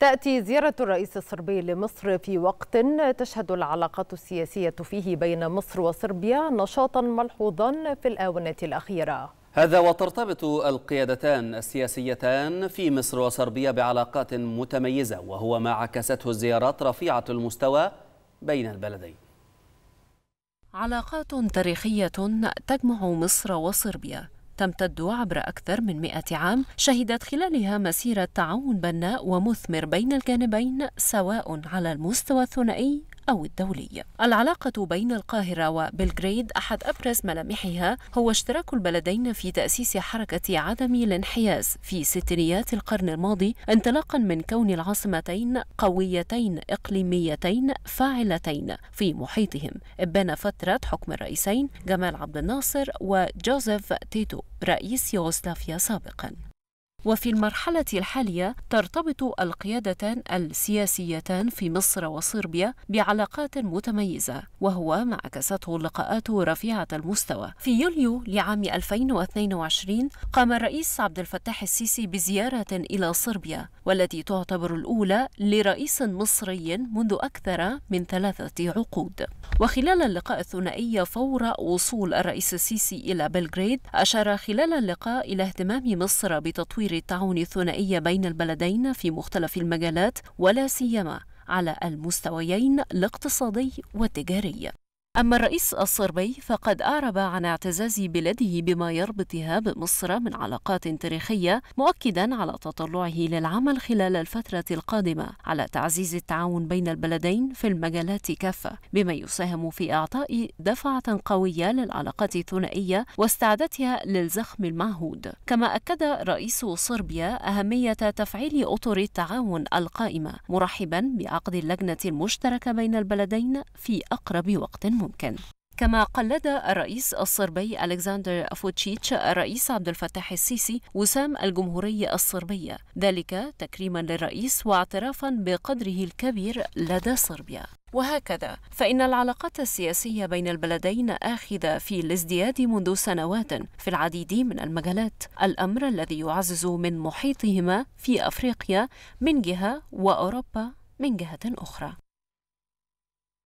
تأتي زيارة الرئيس الصربي لمصر في وقت تشهد العلاقات السياسية فيه بين مصر وصربيا نشاطا ملحوظا في الآونة الأخيرة هذا وترتبط القيادتان السياسيتان في مصر وصربيا بعلاقات متميزة وهو ما عكسته الزيارات رفيعة المستوى بين البلدين علاقات تاريخية تجمع مصر وصربيا تمتد عبر أكثر من مئة عام شهدت خلالها مسيرة تعاون بناء ومثمر بين الجانبين سواء على المستوى الثنائي أو الدولي العلاقة بين القاهرة وبلغريد أحد أبرز ملامحها هو اشتراك البلدين في تأسيس حركة عدم الانحياز في ستينيات القرن الماضي انطلاقا من كون العاصمتين قويتين إقليميتين فاعلتين في محيطهم إبان فترة حكم الرئيسين جمال عبد الناصر وجوزيف تيتو رئيس يوغوسلافيا سابقا وفي المرحلة الحالية ترتبط القيادتان السياسيتان في مصر وصربيا بعلاقات متميزة وهو ما عكسته اللقاءات رفيعة المستوى في يوليو لعام 2022 قام الرئيس عبد الفتاح السيسي بزيارة إلى صربيا والتي تعتبر الأولى لرئيس مصري منذ أكثر من ثلاثة عقود وخلال اللقاء الثنائي فور وصول الرئيس السيسي إلى بلغريد أشار خلال اللقاء إلى اهتمام مصر بتطوير تطوير التعاون الثنائي بين البلدين في مختلف المجالات ولا سيما على المستويين الاقتصادي والتجاري أما الرئيس الصربي فقد أعرب عن اعتزاز بلاده بما يربطها بمصر من علاقات تاريخية مؤكدا على تطلعه للعمل خلال الفترة القادمة على تعزيز التعاون بين البلدين في المجالات كافة بما يساهم في إعطاء دفعة قوية للعلاقات الثنائية واستعادتها للزخم المعهود كما أكد رئيس صربيا أهمية تفعيل أطر التعاون القائمة مرحبا بعقد اللجنة المشتركة بين البلدين في أقرب وقت ممكن ممكن كما قلد الرئيس الصربي ألكسندر فوتشيتش الرئيس عبد الفتاح السيسي وسام الجمهورية الصربية ذلك تكريما للرئيس واعترافا بقدره الكبير لدى صربيا وهكذا فإن العلاقات السياسية بين البلدين آخذة في الازدياد منذ سنوات في العديد من المجالات، الأمر الذي يعزز من محيطهما في أفريقيا من جهة وأوروبا من جهة أخرى.